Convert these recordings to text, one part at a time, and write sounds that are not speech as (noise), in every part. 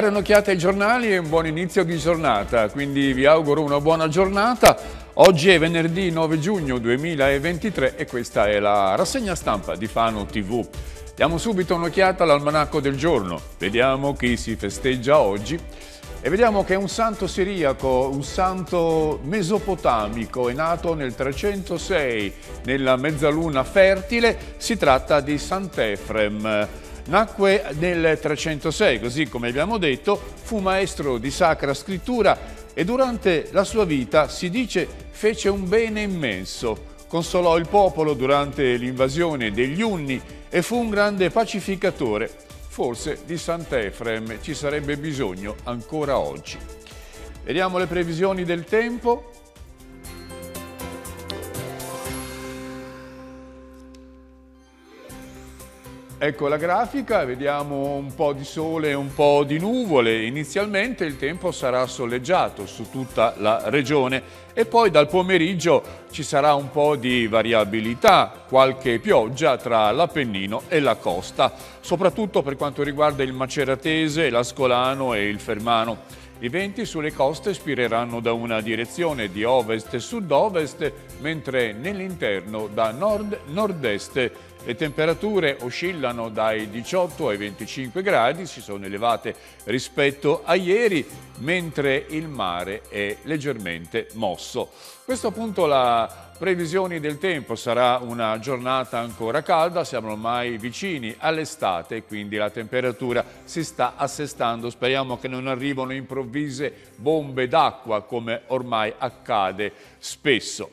dare un'occhiata ai giornali e un buon inizio di giornata, quindi vi auguro una buona giornata. Oggi è venerdì 9 giugno 2023 e questa è la rassegna stampa di Fano TV. Diamo subito un'occhiata all'almanacco del giorno, vediamo chi si festeggia oggi e vediamo che è un santo siriaco, un santo mesopotamico, è nato nel 306 nella mezzaluna fertile, si tratta di Sant'Efrem Nacque nel 306, così come abbiamo detto, fu maestro di sacra scrittura e durante la sua vita, si dice, fece un bene immenso. Consolò il popolo durante l'invasione degli Unni e fu un grande pacificatore. Forse di Sant'Efrem ci sarebbe bisogno ancora oggi. Vediamo le previsioni del tempo. Ecco la grafica, vediamo un po' di sole e un po' di nuvole. Inizialmente il tempo sarà soleggiato su tutta la regione e poi dal pomeriggio ci sarà un po' di variabilità, qualche pioggia tra l'Appennino e la costa, soprattutto per quanto riguarda il Maceratese, l'Ascolano e il Fermano. I venti sulle coste spireranno da una direzione di ovest-sud-ovest, mentre nell'interno da nord-nord-est le temperature oscillano dai 18 ai 25 gradi, si sono elevate rispetto a ieri, mentre il mare è leggermente mosso. A Questo punto la Previsioni del tempo, sarà una giornata ancora calda, siamo ormai vicini all'estate, quindi la temperatura si sta assestando, speriamo che non arrivino improvvise bombe d'acqua come ormai accade spesso.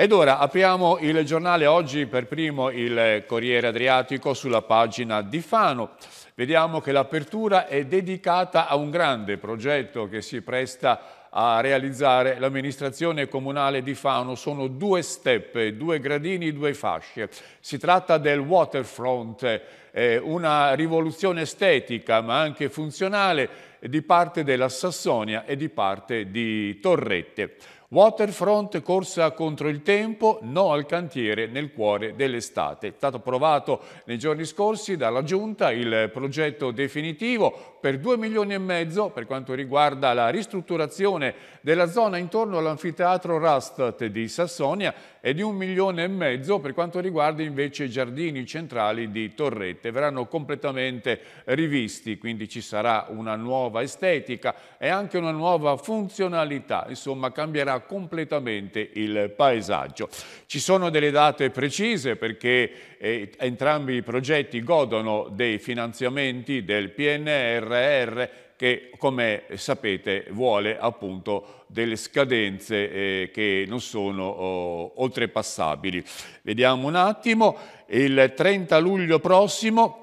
Ed ora apriamo il giornale oggi per primo il Corriere Adriatico sulla pagina di Fano. Vediamo che l'apertura è dedicata a un grande progetto che si presta a realizzare l'amministrazione comunale di Fano. Sono due steppe, due gradini, due fasce. Si tratta del waterfront, eh, una rivoluzione estetica ma anche funzionale di parte della Sassonia e di parte di Torrette. Waterfront, corsa contro il tempo, no al cantiere nel cuore dell'estate. È stato approvato nei giorni scorsi dalla Giunta il progetto definitivo per 2 milioni e mezzo per quanto riguarda la ristrutturazione della zona intorno all'anfiteatro Rust di Sassonia e di un milione e mezzo per quanto riguarda invece i giardini centrali di Torrette. Verranno completamente rivisti, quindi ci sarà una nuova estetica e anche una nuova funzionalità, insomma cambierà completamente il paesaggio. Ci sono delle date precise perché eh, entrambi i progetti godono dei finanziamenti del PNRR che come sapete vuole appunto delle scadenze eh, che non sono oh, oltrepassabili. Vediamo un attimo, il 30 luglio prossimo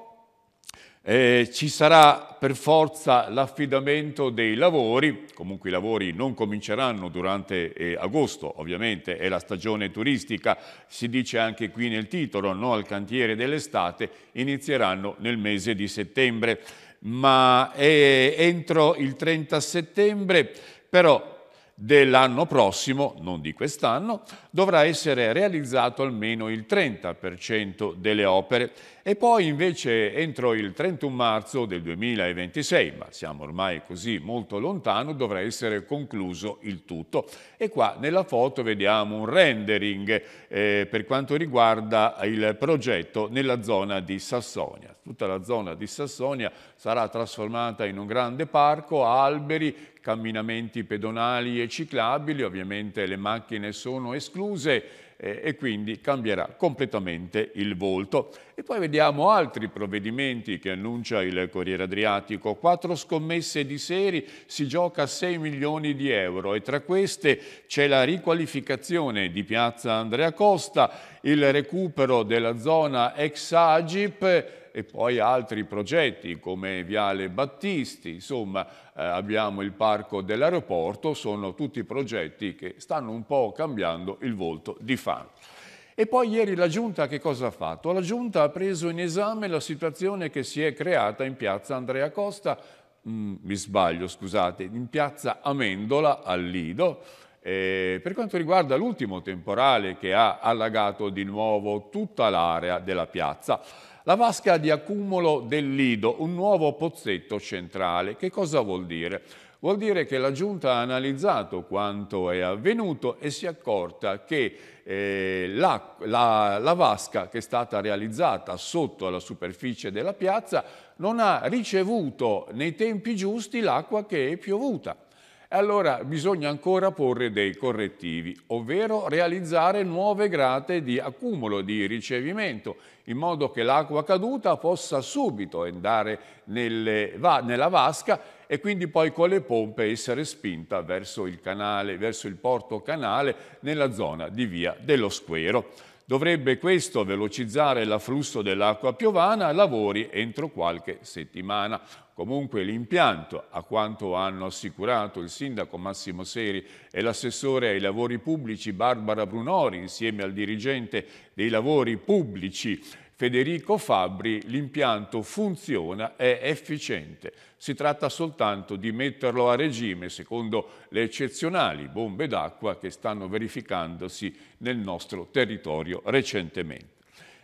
eh, ci sarà per forza l'affidamento dei lavori, comunque i lavori non cominceranno durante eh, agosto, ovviamente è la stagione turistica, si dice anche qui nel titolo, no al cantiere dell'estate, inizieranno nel mese di settembre ma è entro il 30 settembre, però dell'anno prossimo, non di quest'anno, dovrà essere realizzato almeno il 30% delle opere e poi invece entro il 31 marzo del 2026, ma siamo ormai così molto lontano, dovrà essere concluso il tutto. E qua nella foto vediamo un rendering eh, per quanto riguarda il progetto nella zona di Sassonia. Tutta la zona di Sassonia sarà trasformata in un grande parco, alberi, camminamenti pedonali e ciclabili, ovviamente le macchine sono escluse, chiuse eh, e quindi cambierà completamente il volto. E poi vediamo altri provvedimenti che annuncia il Corriere Adriatico. Quattro scommesse di serie si gioca 6 milioni di euro e tra queste c'è la riqualificazione di piazza Andrea Costa, il recupero della zona ex Agip e poi altri progetti come Viale Battisti, insomma eh, abbiamo il parco dell'aeroporto, sono tutti progetti che stanno un po' cambiando il volto di Fano. E poi ieri la Giunta che cosa ha fatto? La Giunta ha preso in esame la situazione che si è creata in piazza Andrea Costa, mh, mm, mi sbaglio scusate, in piazza Amendola al Lido, eh, per quanto riguarda l'ultimo temporale che ha allagato di nuovo tutta l'area della piazza, la vasca di accumulo del Lido, un nuovo pozzetto centrale. Che cosa vuol dire? Vuol dire che la Giunta ha analizzato quanto è avvenuto e si è accorta che eh, la, la, la, vasca che è stata realizzata sotto la superficie della piazza non ha ricevuto nei tempi giusti l'acqua che è piovuta allora bisogna ancora porre dei correttivi, ovvero realizzare nuove grate di accumulo, di ricevimento, in modo che l'acqua caduta possa subito andare nelle, va, nella vasca e quindi poi con le pompe essere spinta verso il canale, verso il porto canale nella zona di via dello Squero. Dovrebbe questo velocizzare l'afflusso dell'acqua piovana, lavori entro qualche settimana. Comunque l'impianto, a quanto hanno assicurato il sindaco Massimo Seri e l'assessore ai lavori pubblici Barbara Brunori, insieme al dirigente dei lavori pubblici Federico Fabbri, l'impianto funziona, è efficiente. Si tratta soltanto di metterlo a regime secondo le eccezionali bombe d'acqua che stanno verificandosi nel nostro territorio recentemente.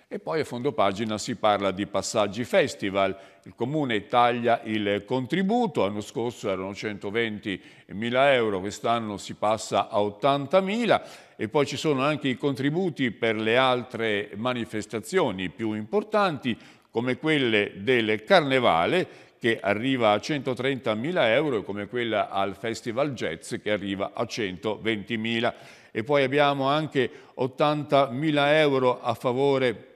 E poi a fondo pagina si parla di passaggi festival. Il Comune taglia il contributo, l'anno scorso erano 120.000 euro, quest'anno si passa a 80.000 e poi ci sono anche i contributi per le altre manifestazioni più importanti come quelle del Carnevale che arriva a 130.000 euro e come quella al Festival Jazz che arriva a 120.000 e poi abbiamo anche 80.000 euro a favore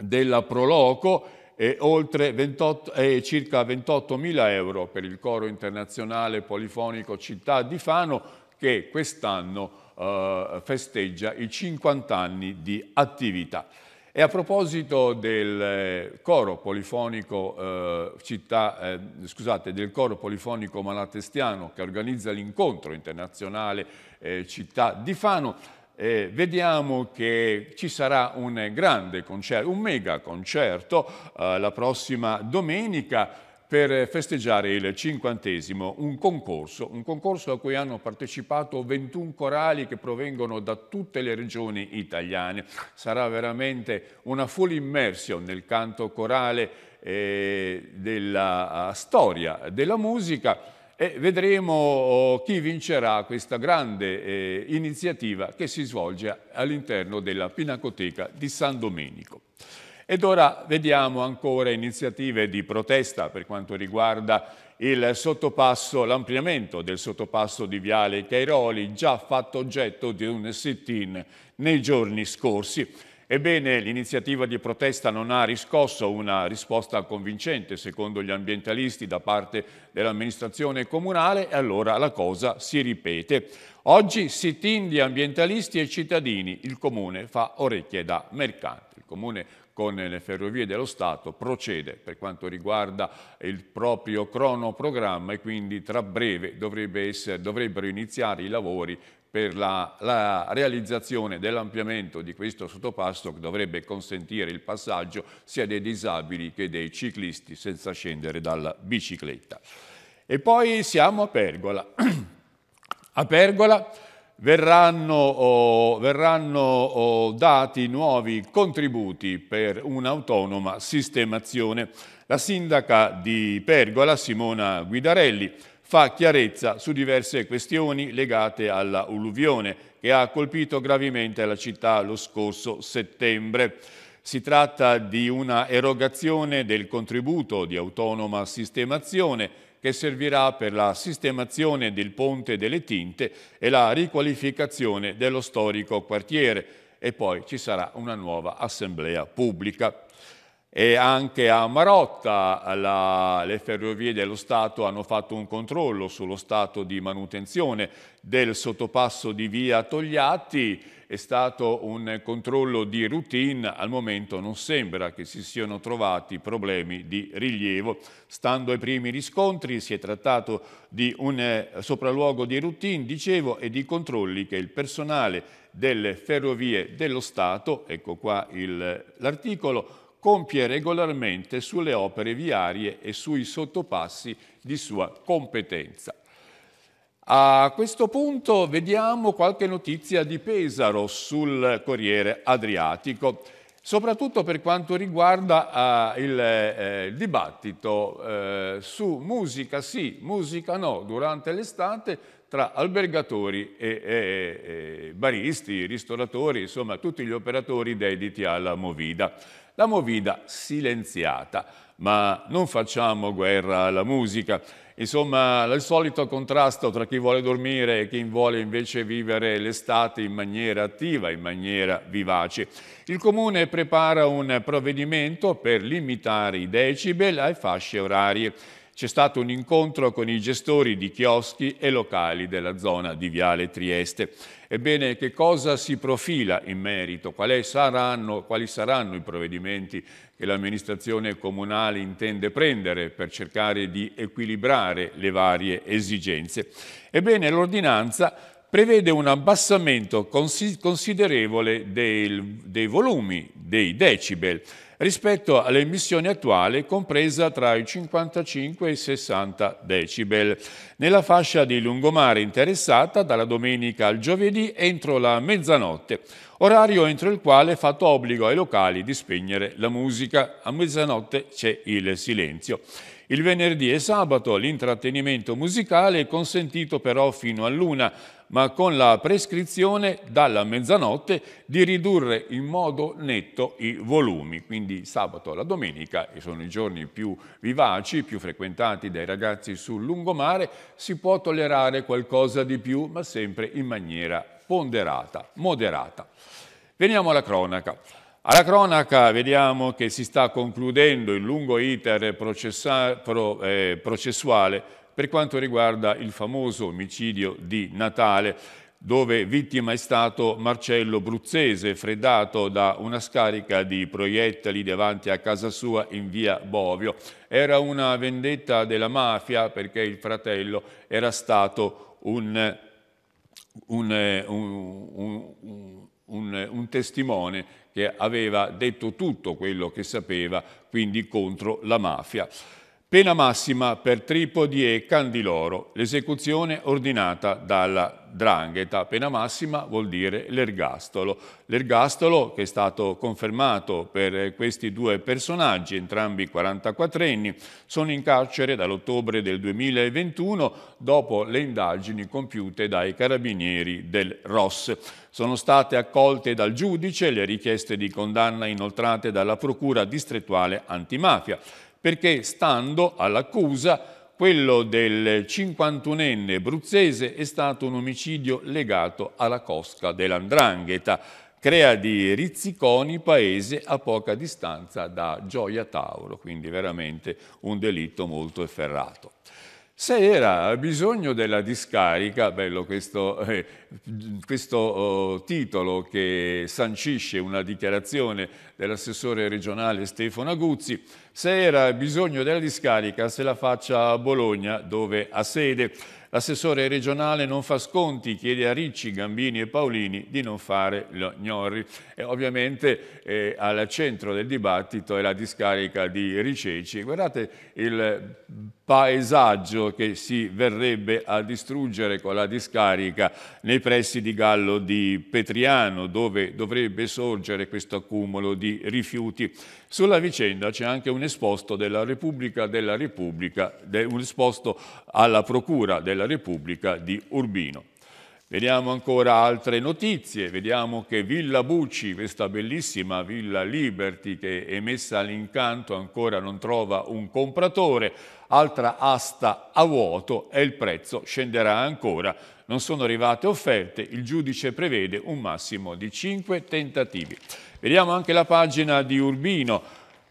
della Proloco e, 28, e circa 28.000 euro per il coro internazionale polifonico Città di Fano che quest'anno eh, festeggia i 50 anni di attività. E a proposito del eh, coro polifonico, eh, città, eh, scusate, del coro polifonico malatestiano che organizza l'incontro internazionale eh, Città di Fano, eh, vediamo che ci sarà un grande concerto, un mega concerto eh, la prossima domenica per festeggiare il cinquantesimo, un concorso, un concorso a cui hanno partecipato 21 corali che provengono da tutte le regioni italiane. Sarà veramente una full immersion nel canto corale eh, della storia della musica e vedremo oh, chi vincerà questa grande eh, iniziativa che si svolge all'interno della Pinacoteca di San Domenico. Ed ora vediamo ancora iniziative di protesta per quanto riguarda il sottopasso, l'ampliamento del sottopasso di Viale Cairoli, già fatto oggetto di un sit-in nei giorni scorsi. Ebbene, l'iniziativa di protesta non ha riscosso una risposta convincente, secondo gli ambientalisti, da parte dell'amministrazione comunale e allora la cosa si ripete. Oggi sit-in di ambientalisti e cittadini, il comune fa orecchie da mercante. Il comune con le Ferrovie dello Stato procede per quanto riguarda il proprio cronoprogramma e quindi tra breve essere, dovrebbero iniziare i lavori per la, la realizzazione dell'ampliamento di questo sottopasso che dovrebbe consentire il passaggio sia dei disabili che dei ciclisti senza scendere dalla bicicletta. E poi siamo a Pergola. (clears throat) a Pergola verranno, oh, verranno oh, dati nuovi contributi per un'autonoma sistemazione. La sindaca di Pergola, Simona Guidarelli, fa chiarezza su diverse questioni legate alla alluvione che ha colpito gravemente la città lo scorso settembre. Si tratta di una erogazione del contributo di autonoma sistemazione che servirà per la sistemazione del ponte delle tinte e la riqualificazione dello storico quartiere e poi ci sarà una nuova assemblea pubblica e anche a Marotta la, le ferrovie dello Stato hanno fatto un controllo sullo stato di manutenzione del sottopasso di via Togliatti, è stato un controllo di routine, al momento non sembra che si siano trovati problemi di rilievo. Stando ai primi riscontri si è trattato di un eh, sopralluogo di routine, dicevo, e di controlli che il personale delle ferrovie dello Stato, ecco qua l'articolo, compie regolarmente sulle opere viarie e sui sottopassi di sua competenza. A questo punto vediamo qualche notizia di Pesaro sul Corriere Adriatico, soprattutto per quanto riguarda eh, il, eh, dibattito eh, su musica sì, musica no durante l'estate tra albergatori e, e, e baristi, ristoratori, insomma tutti gli operatori dediti alla Movida. La Movida silenziata, ma non facciamo guerra alla musica. Insomma, il solito contrasto tra chi vuole dormire e chi vuole invece vivere l'estate in maniera attiva, in maniera vivace. Il Comune prepara un provvedimento per limitare i decibel ai fasce orarie c'è stato un incontro con i gestori di chioschi e locali della zona di Viale Trieste. Ebbene, che cosa si profila in merito? Quali saranno, quali saranno i provvedimenti che l'amministrazione comunale intende prendere per cercare di equilibrare le varie esigenze? Ebbene, l'ordinanza prevede un abbassamento considerevole del, dei volumi, dei decibel, rispetto all'emissione attuale compresa tra i 55 e i 60 decibel. Nella fascia di lungomare interessata dalla domenica al giovedì entro la mezzanotte, orario entro il quale è fatto obbligo ai locali di spegnere la musica. A mezzanotte c'è il silenzio. Il venerdì e sabato l'intrattenimento musicale è consentito però fino a luna, ma con la prescrizione dalla mezzanotte di ridurre in modo netto i volumi. Quindi sabato alla domenica, che sono i giorni più vivaci, più frequentati dai ragazzi sul lungomare, si può tollerare qualcosa di più, ma sempre in maniera ponderata, moderata. Veniamo alla cronaca. Alla cronaca vediamo che si sta concludendo il lungo iter eh, processuale per quanto riguarda il famoso omicidio di Natale dove vittima è stato Marcello Bruzzese, freddato da una scarica di proiettili davanti a casa sua in via Bovio. Era una vendetta della mafia perché il fratello era stato un, un, un, un testimone che aveva detto tutto quello che sapeva, quindi contro la mafia. Pena massima per Tripodi e Candiloro, l'esecuzione ordinata dalla Drangheta. Pena massima vuol dire l'ergastolo. L'ergastolo che è stato confermato per questi due personaggi, entrambi 44enni, sono in carcere dall'ottobre del 2021 dopo le indagini compiute dai carabinieri del ROS. Sono state accolte dal giudice le richieste di condanna inoltrate dalla Procura distrettuale antimafia perché stando all'accusa quello del 51enne bruzzese è stato un omicidio legato alla cosca dell'Andrangheta, crea di Rizziconi, paese a poca distanza da Gioia Tauro, quindi veramente un delitto molto efferrato. Se era bisogno della discarica, bello questo, eh, questo oh, titolo che sancisce una dichiarazione dell'assessore regionale Stefano Aguzzi, se era bisogno della discarica se la faccia a Bologna dove ha sede. L'assessore regionale non fa sconti, chiede a Ricci, Gambini e Paolini di non fare gnorri. E ovviamente eh, al centro del dibattito è la discarica di Riceci. Guardate il paesaggio che si verrebbe a distruggere con la discarica nei pressi di Gallo di Petriano, dove dovrebbe sorgere questo accumulo di rifiuti. Sulla vicenda c'è anche un esposto della Repubblica della Repubblica, un esposto alla Procura della Repubblica di Urbino. Vediamo ancora altre notizie, vediamo che Villa Bucci, questa bellissima Villa Liberty che è messa all'incanto ancora non trova un compratore, altra asta a vuoto e il prezzo scenderà ancora non sono arrivate offerte, il giudice prevede un massimo di 5 tentativi. Vediamo anche la pagina di Urbino.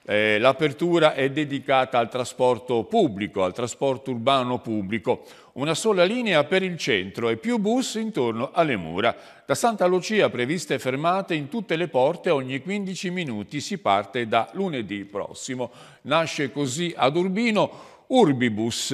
Eh, L'apertura è dedicata al trasporto pubblico, al trasporto urbano pubblico. Una sola linea per il centro e più bus intorno alle mura. Da Santa Lucia previste fermate in tutte le porte ogni 15 minuti si parte da lunedì prossimo. Nasce così ad Urbino Urbibus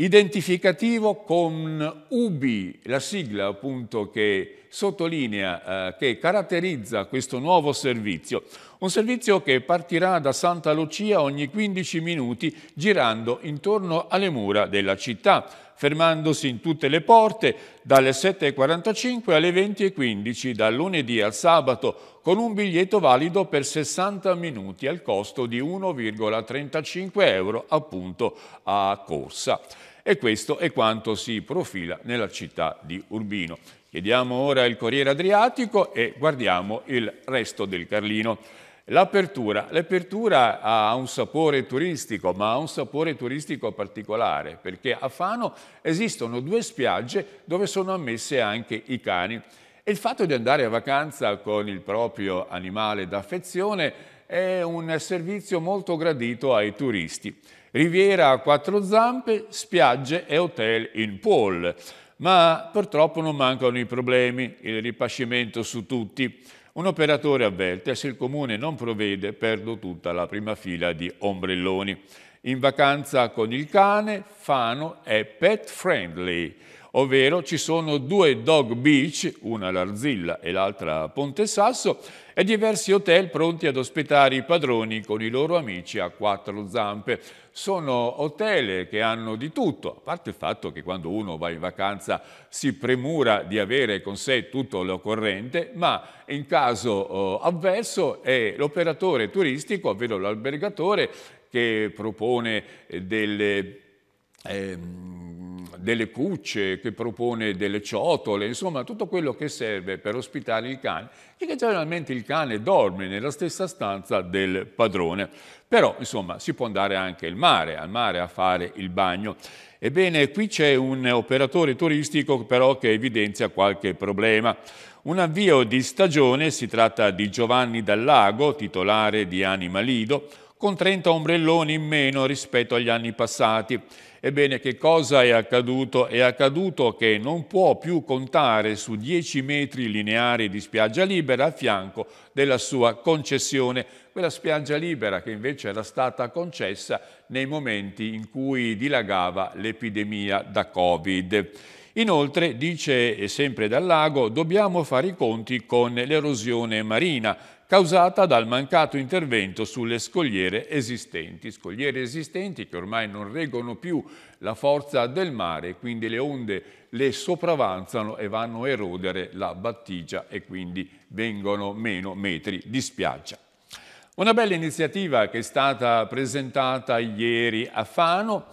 identificativo con UBI, la sigla appunto che sottolinea, eh, che caratterizza questo nuovo servizio. Un servizio che partirà da Santa Lucia ogni 15 minuti girando intorno alle mura della città, fermandosi in tutte le porte dalle 7.45 alle 20.15 dal lunedì al sabato con un biglietto valido per 60 minuti al costo di 1,35 euro appunto a corsa. E questo è quanto si profila nella città di Urbino. Chiediamo ora il Corriere Adriatico e guardiamo il resto del Carlino. L'apertura. L'apertura ha un sapore turistico, ma ha un sapore turistico particolare, perché a Fano esistono due spiagge dove sono ammesse anche i cani. E il fatto di andare a vacanza con il proprio animale d'affezione è un servizio molto gradito ai turisti. Riviera a quattro zampe, spiagge e hotel in Paul ma purtroppo non mancano i problemi, il ripascimento su tutti. Un operatore avverte se il comune non provvede perdo tutta la prima fila di ombrelloni. In vacanza con il cane, Fano è pet friendly ovvero ci sono due dog beach, una all'Arzilla e l'altra a Ponte Sasso, e diversi hotel pronti ad ospitare i padroni con i loro amici a quattro zampe. Sono hotel che hanno di tutto, a parte il fatto che quando uno va in vacanza si premura di avere con sé tutto l'occorrente, ma in caso eh, avverso è l'operatore turistico, ovvero l'albergatore, che propone eh, delle ehm, delle cucce, che propone delle ciotole, insomma tutto quello che serve per ospitare il cane e che generalmente il cane dorme nella stessa stanza del padrone. Però insomma si può andare anche al mare, al mare a fare il bagno. Ebbene, qui c'è un operatore turistico però che evidenzia qualche problema. Un avvio di stagione, si tratta di Giovanni Dallago, titolare di Anima Lido, con 30 ombrelloni in meno rispetto agli anni passati. Ebbene, che cosa è accaduto? È accaduto che non può più contare su 10 metri lineari di spiaggia libera a fianco della sua concessione, quella spiaggia libera che invece era stata concessa nei momenti in cui dilagava l'epidemia da Covid. Inoltre, dice sempre dal lago, dobbiamo fare i conti con l'erosione marina causata dal mancato intervento sulle scogliere esistenti, scogliere esistenti che ormai non reggono più la forza del mare, quindi le onde le sopravanzano e vanno a erodere la battigia e quindi vengono meno metri di spiaggia. Una bella iniziativa che è stata presentata ieri a Fano,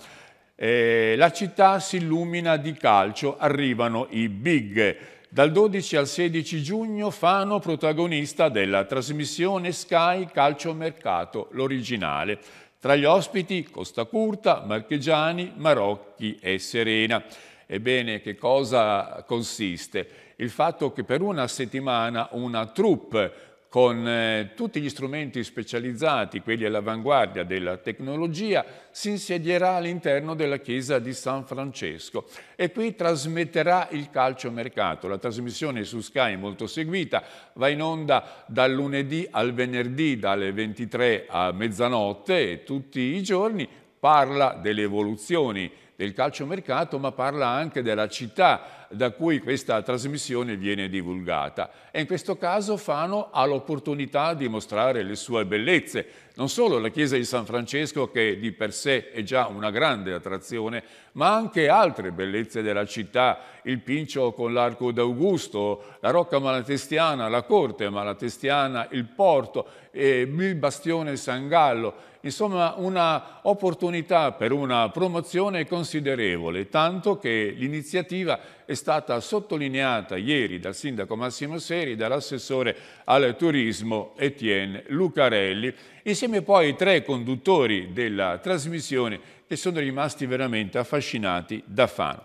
eh, la città si illumina di calcio, arrivano i big. Dal 12 al 16 giugno Fano protagonista della trasmissione Sky Calciomercato, l'originale. Tra gli ospiti Costa Curta, Marchegiani, Marocchi e Serena. Ebbene, che cosa consiste? Il fatto che per una settimana una troupe con eh, tutti gli strumenti specializzati, quelli all'avanguardia della tecnologia, si insedierà all'interno della chiesa di San Francesco e qui trasmetterà il calcio mercato. La trasmissione su Sky è molto seguita, va in onda dal lunedì al venerdì dalle 23 a mezzanotte e tutti i giorni parla delle evoluzioni del calciomercato, ma parla anche della città da cui questa trasmissione viene divulgata. E in questo caso Fano ha l'opportunità di mostrare le sue bellezze, non solo la chiesa di San Francesco che di per sé è già una grande attrazione, ma anche altre bellezze della città, il Pincio con l'Arco d'Augusto, la Rocca Malatestiana, la Corte Malatestiana, il Porto, eh, il Bastione San Gallo insomma una opportunità per una promozione considerevole, tanto che l'iniziativa è stata sottolineata ieri dal sindaco Massimo Seri e dall'assessore al turismo Etienne Lucarelli, insieme poi ai tre conduttori della trasmissione che sono rimasti veramente affascinati da Fano.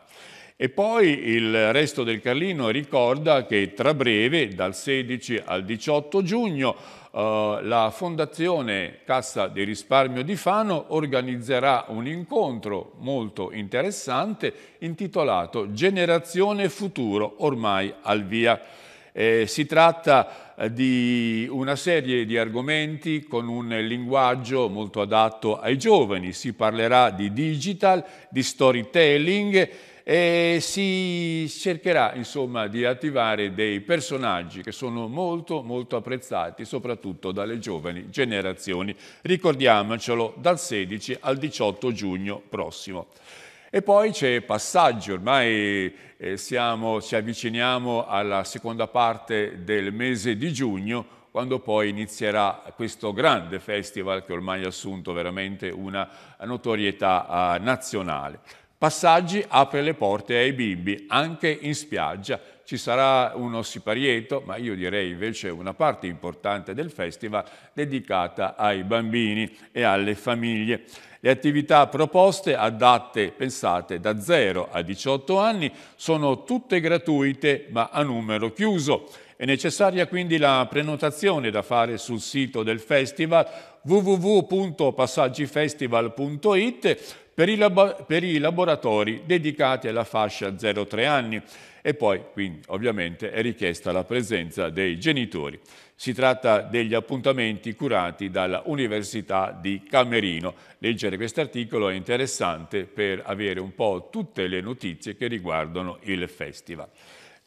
E poi il resto del Carlino ricorda che tra breve, dal 16 al 18 giugno, eh, la Fondazione Cassa di Risparmio di Fano organizzerà un incontro molto interessante intitolato Generazione Futuro ormai al via. Eh, si tratta eh, di una serie di argomenti con un linguaggio molto adatto ai giovani. Si parlerà di digital, di storytelling, e si cercherà insomma di attivare dei personaggi che sono molto molto apprezzati soprattutto dalle giovani generazioni. Ricordiamocelo dal 16 al 18 giugno prossimo. E poi c'è passaggio, ormai eh, siamo, ci avviciniamo alla seconda parte del mese di giugno, quando poi inizierà questo grande festival che ormai ha assunto veramente una notorietà eh, nazionale. Passaggi apre le porte ai bimbi, anche in spiaggia. Ci sarà uno siparieto, ma io direi invece una parte importante del festival dedicata ai bambini e alle famiglie. Le attività proposte, adatte, pensate, da 0 a 18 anni, sono tutte gratuite ma a numero chiuso. È necessaria quindi la prenotazione da fare sul sito del festival www.passaggifestival.it per i, labo- per i laboratori dedicati alla fascia 0-3 anni e poi quindi ovviamente è richiesta la presenza dei genitori. Si tratta degli appuntamenti curati dalla Università di Camerino. Leggere questo articolo è interessante per avere un po' tutte le notizie che riguardano il festival.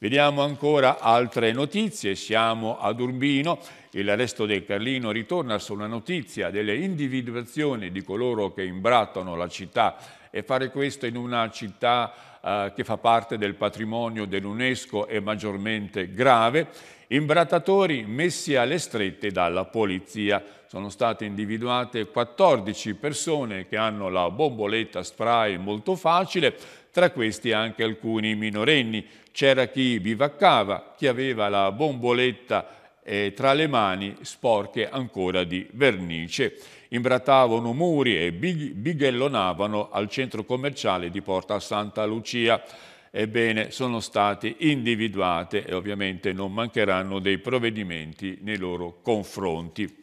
Vediamo ancora altre notizie, siamo ad Urbino, il resto del Carlino ritorna sulla notizia delle individuazioni di coloro che imbrattano la città e fare questo in una città eh, che fa parte del patrimonio dell'UNESCO è maggiormente grave. Imbrattatori messi alle strette dalla polizia. Sono state individuate 14 persone che hanno la bomboletta spray molto facile, tra questi anche alcuni minorenni. C'era chi bivaccava, chi aveva la bomboletta eh, tra le mani sporche ancora di vernice. Imbrattavano muri e big bighellonavano al centro commerciale di Porta Santa Lucia. Ebbene, sono state individuate e ovviamente non mancheranno dei provvedimenti nei loro confronti.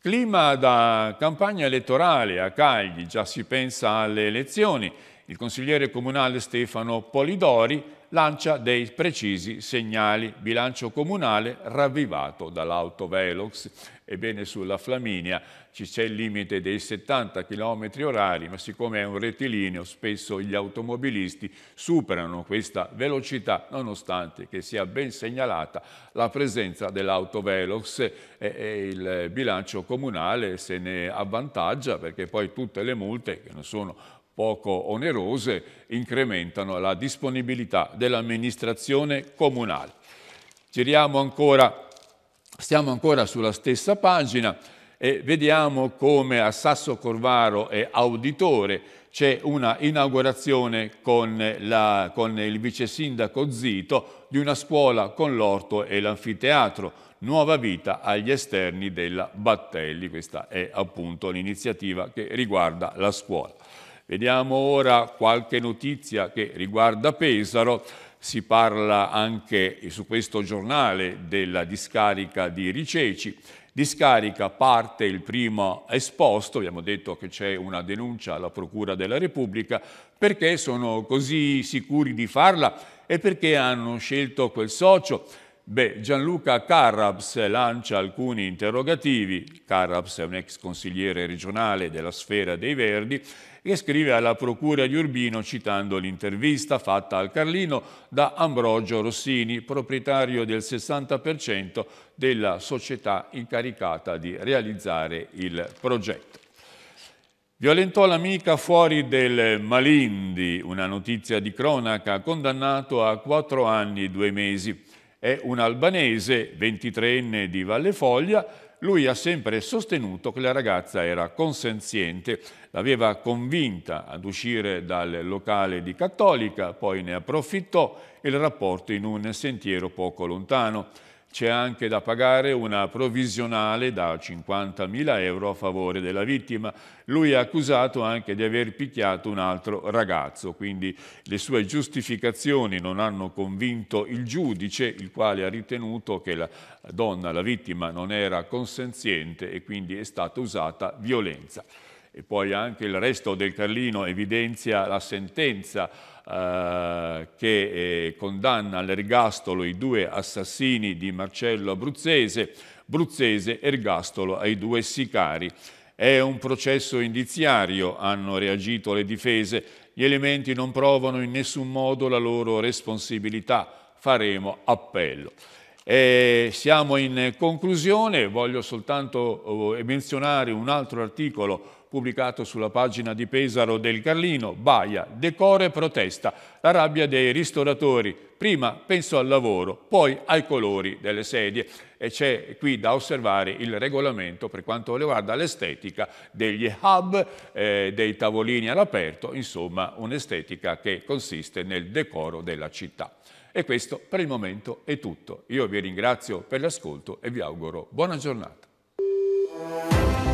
Clima da campagna elettorale a Cagli, già si pensa alle elezioni. Il consigliere comunale Stefano Polidori lancia dei precisi segnali. Bilancio comunale ravvivato dall'autovelox. Ebbene, sulla Flaminia ci c'è il limite dei 70 km orari, ma siccome è un rettilineo, spesso gli automobilisti superano questa velocità, nonostante che sia ben segnalata la presenza dell'autovelox e, e il bilancio comunale se ne avvantaggia perché poi tutte le multe, che non sono poco onerose incrementano la disponibilità dell'amministrazione comunale. Giriamo ancora, stiamo ancora sulla stessa pagina e vediamo come a Sasso Corvaro e Auditore c'è una inaugurazione con, la, con il vice sindaco Zito di una scuola con l'orto e l'anfiteatro, nuova vita agli esterni della Battelli. Questa è appunto l'iniziativa che riguarda la scuola. Vediamo ora qualche notizia che riguarda Pesaro. Si parla anche su questo giornale della discarica di Riceci. Discarica parte il primo esposto, abbiamo detto che c'è una denuncia alla Procura della Repubblica, perché sono così sicuri di farla e perché hanno scelto quel socio Beh, Gianluca Carraps lancia alcuni interrogativi, Carraps è un ex consigliere regionale della sfera dei Verdi, e scrive alla Procura di Urbino citando l'intervista fatta al Carlino da Ambrogio Rossini, proprietario del 60% della società incaricata di realizzare il progetto. Violentò l'amica fuori del Malindi, una notizia di cronaca, condannato a quattro anni e due mesi è un albanese, 23enne di Valle Foglia, lui ha sempre sostenuto che la ragazza era consenziente, l'aveva convinta ad uscire dal locale di Cattolica, poi ne approfittò e il rapporto in un sentiero poco lontano. C'è anche da pagare una provvisionale da 50.000 euro a favore della vittima. Lui è accusato anche di aver picchiato un altro ragazzo, quindi le sue giustificazioni non hanno convinto il giudice, il quale ha ritenuto che la donna, la vittima, non era consenziente e quindi è stata usata violenza. E poi anche il resto del Carlino evidenzia la sentenza eh, che eh, condanna all'ergastolo i due assassini di Marcello Abruzzese, Bruzzese ergastolo ai due sicari. È un processo indiziario, hanno reagito le difese. Gli elementi non provano in nessun modo la loro responsabilità. Faremo appello. E siamo in conclusione, voglio soltanto eh, menzionare un altro articolo pubblicato sulla pagina di Pesaro del Carlino, Baia, decore protesta, la rabbia dei ristoratori, prima penso al lavoro, poi ai colori delle sedie e c'è qui da osservare il regolamento per quanto riguarda l'estetica degli hub, eh, dei tavolini all'aperto, insomma un'estetica che consiste nel decoro della città. E questo per il momento è tutto. Io vi ringrazio per l'ascolto e vi auguro buona giornata.